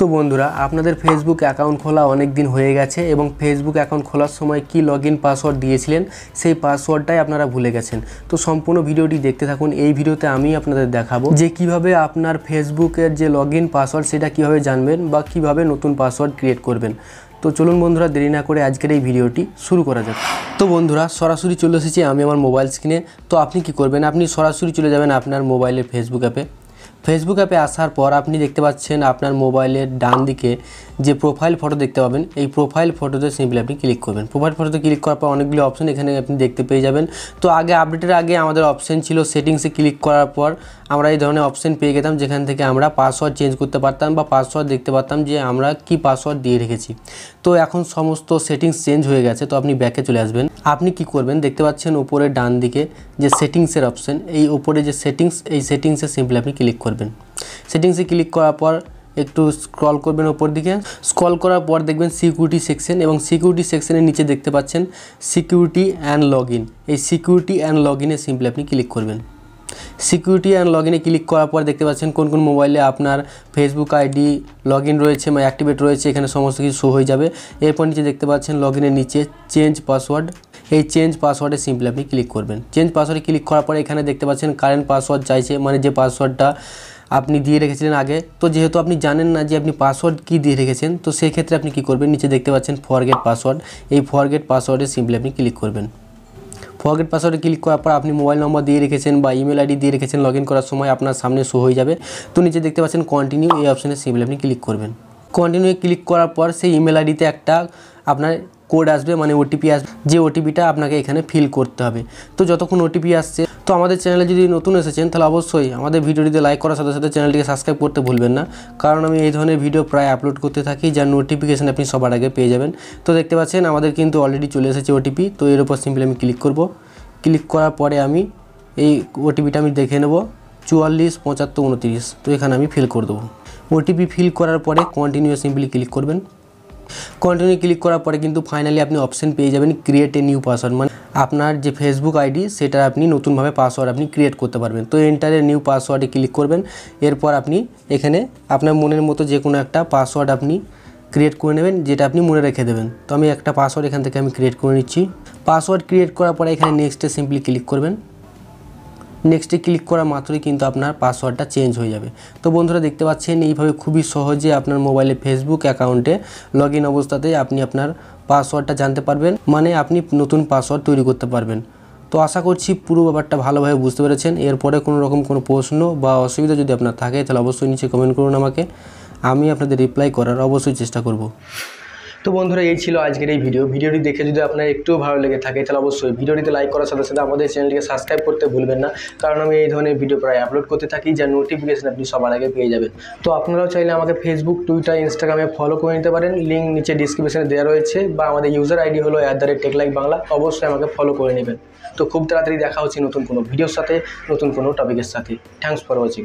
তো বন্ধুরা আপনাদের ফেসবুক অ্যাকাউন্ট খোলা অনেক দিন হয়ে গেছে এবং ফেসবুক অ্যাকাউন্ট খোলার সময় কি লগ ইন পাসওয়ার্ড দিয়েছিলেন সেই পাসওয়ার্ডটাই আপনারা ভুলে গেছেন তো সম্পূর্ণ ভিডিওটি দেখতে থাকুন এই ভিডিওতে আমি আপনাদের দেখাবো যে কিভাবে আপনার ফেসবুকের যে লগ ইন পাসওয়ার্ড সেটা কিভাবে জানবেন বা কিভাবে নতুন পাসওয়ার্ড ক্রিয়েট করবেন তো চলুন বন্ধুরা দেরি না করে আজকের এই ভিডিওটি শুরু করা যাক তো বন্ধুরা সরাসরি চলে এসেছি আমি আমার মোবাইল স্ক্রিনে তো আপনি কি করবেন আপনি সরাসরি চলে যাবেন আপনার মোবাইলের ফেসবুক অ্যাপে ফেসবুক অ্যাপে আসার পর আপনি দেখতে পাচ্ছেন আপনার মোবাইলের ডান দিকে যে প্রোফাইল ফটো দেখতে পাবেন এই প্রোফাইল ফটোতে সিম্পলি আপনি ক্লিক করবেন প্রোফাইল ফটোতে ক্লিক করার পর অনেকগুলি অপশন এখানে আপনি দেখতে পেয়ে যাবেন তো আগে আপডেটের আগে আমাদের অপশন ছিল সেটিংসে ক্লিক করার পর আমরা এই ধরনের অপশন পেয়ে গেতাম যেখান থেকে আমরা পাসওয়ার্ড চেঞ্জ করতে পারতাম বা পাসওয়ার্ড দেখতে পারতাম যে আমরা কি পাসওয়ার্ড দিয়ে রেখেছি তো এখন সমস্ত সেটিংস চেঞ্জ হয়ে গেছে তো আপনি ব্যাকে চলে আসবেন আপনি কি করবেন দেখতে পাচ্ছেন উপরে ডান দিকে যে সেটিংসের অপশন এই উপরে যে সেটিংস এই সেটিংসে সিম্পলি আপনি ক্লিক করবেন করবেন সেটিংসে ক্লিক করার পর একটু স্ক্রল করবেন ওপর দিকে স্ক্রল করার পর দেখবেন সিকিউরিটি সেকশন এবং সিকিউরিটি সেকশনের নিচে দেখতে পাচ্ছেন সিকিউরিটি অ্যান্ড লগ এই সিকিউরিটি অ্যান্ড লগ ইনে সিম্পলি আপনি ক্লিক করবেন সিকিউরিটি অ্যান্ড লগ ইনে ক্লিক করার পর দেখতে পাচ্ছেন কোন কোন মোবাইলে আপনার ফেসবুক আইডি লগ রয়েছে বা অ্যাক্টিভেট রয়েছে এখানে সমস্ত কিছু শো হয়ে যাবে এরপর নিচে দেখতে পাচ্ছেন লগ নিচে চেঞ্জ পাসওয়ার্ড এই চেঞ্জ পাসওয়ার্ডে সিম্পলি আপনি ক্লিক করবেন চেঞ্জ পাসওয়ার্ডে ক্লিক করার পরে এখানে দেখতে পাচ্ছেন কারেন্ট পাসওয়ার্ড চাইছে মানে যে পাসওয়ার্ডটা আপনি দিয়ে রেখেছিলেন আগে তো যেহেতু আপনি জানেন না যে আপনি পাসওয়ার্ড কী দিয়ে রেখেছেন তো সেই ক্ষেত্রে আপনি কী করবেন নিচে দেখতে পাচ্ছেন ফরগেট পাসওয়ার্ড এই ফরগেট পাসওয়ার্ডে সিম্পলি আপনি ক্লিক করবেন ফরগেট পাসওয়ার্ডে ক্লিক করার পর আপনি মোবাইল নম্বর দিয়ে রেখেছেন বা ইমেল আইডি দিয়ে রেখেছেন লগ করার সময় আপনার সামনে শো হয়ে যাবে তো নিচে দেখতে পাচ্ছেন কন্টিনিউ এই অপশানে সিম্পলি আপনি ক্লিক করবেন কন্টিনিউ ক্লিক করার পর সেই ইমেল আইডিতে একটা আপনার কোড আসবে মানে ওটিপি আসবে যে ওটিপিটা আপনাকে এখানে ফিল করতে হবে তো যতক্ষণ ওটিপি আসছে তো আমাদের চ্যানেলে যদি নতুন এসেছেন তাহলে অবশ্যই আমাদের ভিডিওটিতে লাইক করার সাথে সাথে চ্যানেলটিকে সাবস্ক্রাইব করতে ভুলবেন না কারণ আমি এই ধরনের ভিডিও প্রায় আপলোড করতে থাকি যার নোটিফিকেশান আপনি সবার আগে পেয়ে যাবেন তো দেখতে পাচ্ছেন আমাদের কিন্তু অলরেডি চলে এসেছে ওটিপি তো এর উপর সিম্পলি আমি ক্লিক করব ক্লিক করার পরে আমি এই ওটিপিটা আমি দেখে নেব চুয়াল্লিশ পঁচাত্তর উনত্রিশ তো এখানে আমি ফিল করে দেবো ওটিপি ফিল করার পরে কন্টিনিউ সিম্পলি ক্লিক করবেন কন্টিনিউ ক্লিক করার পরে কিন্তু ফাইনালি আপনি অপশন পেয়ে যাবেন ক্রিয়েট এ নিউ পাসওয়ার্ড মানে আপনার যে ফেসবুক আইডি সেটা আপনি নতুনভাবে পাসওয়ার্ড আপনি ক্রিয়েট করতে পারবেন তো এন্টারে নিউ পাসওয়ার্ডে ক্লিক করবেন এরপর আপনি এখানে আপনার মনের মতো যে কোনো একটা পাসওয়ার্ড আপনি ক্রিয়েট করে নেবেন যেটা আপনি মনে রেখে দেবেন তো আমি একটা পাসওয়ার্ড এখান থেকে আমি ক্রিয়েট করে নিচ্ছি পাসওয়ার্ড ক্রিয়েট করার পরে এখানে নেক্সটে সিম্পলি ক্লিক করবেন নেক্সটে ক্লিক করা মাত্রই কিন্তু আপনার পাসওয়ার্ডটা চেঞ্জ হয়ে যাবে তো বন্ধুরা দেখতে পাচ্ছেন এইভাবে খুবই সহজে আপনার মোবাইলে ফেসবুক অ্যাকাউন্টে লগ ইন অবস্থাতেই আপনি আপনার পাসওয়ার্ডটা জানতে পারবেন মানে আপনি নতুন পাসওয়ার্ড তৈরি করতে পারবেন তো আশা করছি পুরো ব্যাপারটা ভালোভাবে বুঝতে পেরেছেন এরপরে কোনো রকম কোনো প্রশ্ন বা অসুবিধা যদি আপনার থাকে তাহলে অবশ্যই নিচে কমেন্ট করুন আমাকে আমি আপনাদের রিপ্লাই করার অবশ্যই চেষ্টা করব তো বন্ধুরা এই ছিল আজকের এই ভিডিও ভিডিওটি দেখে যদি আপনার একটু ভালো লেগে থাকে তাহলে অবশ্যই ভিডিওটিতে লাইক করার সাথে সাথে আমাদের চ্যানেলটিকে সাবস্ক্রাইব করতে ভুলবেন না কারণ আমি এই ধরনের ভিডিও প্রায় আপলোড করতে থাকি যা নোটিফিকেশান আপনি সবার আগে পেয়ে যাবেন তো আপনারাও চাইলে আমাকে ফেসবুক টুইটার ইনস্টাগ্রামে ফলো করে নিতে পারেন লিঙ্ক নিচে ডিসক্রিপশানে দেওয়া রয়েছে বা আমাদের ইউজার আইডি হলো অ্যাট দ্য বাংলা অবশ্যই আমাকে ফলো করে নেবেন তো খুব তাড়াতাড়ি দেখা হচ্ছে নতুন কোনো ভিডিওর সাথে নতুন কোনো টপিকের সাথে থ্যাংকস ফর ওয়াচিং